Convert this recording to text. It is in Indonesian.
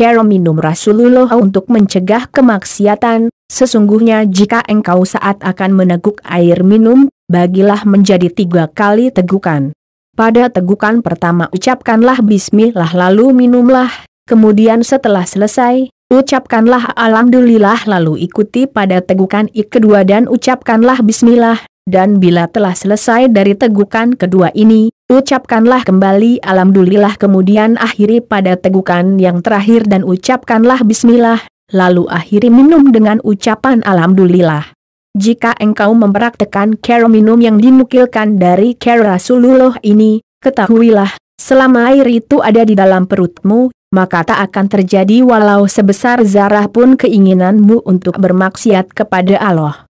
cara minum Rasulullah untuk mencegah kemaksiatan, sesungguhnya jika engkau saat akan meneguk air minum, bagilah menjadi tiga kali tegukan. Pada tegukan pertama ucapkanlah bismillah lalu minumlah, kemudian setelah selesai, ucapkanlah alhamdulillah lalu ikuti pada tegukan kedua dan ucapkanlah bismillah, dan bila telah selesai dari tegukan kedua ini, ucapkanlah kembali Alhamdulillah kemudian akhiri pada tegukan yang terakhir dan ucapkanlah Bismillah, lalu akhiri minum dengan ucapan Alhamdulillah. Jika engkau mempraktekan care minum yang dinukilkan dari care Rasulullah ini, ketahuilah, selama air itu ada di dalam perutmu, maka tak akan terjadi walau sebesar zarah pun keinginanmu untuk bermaksiat kepada Allah.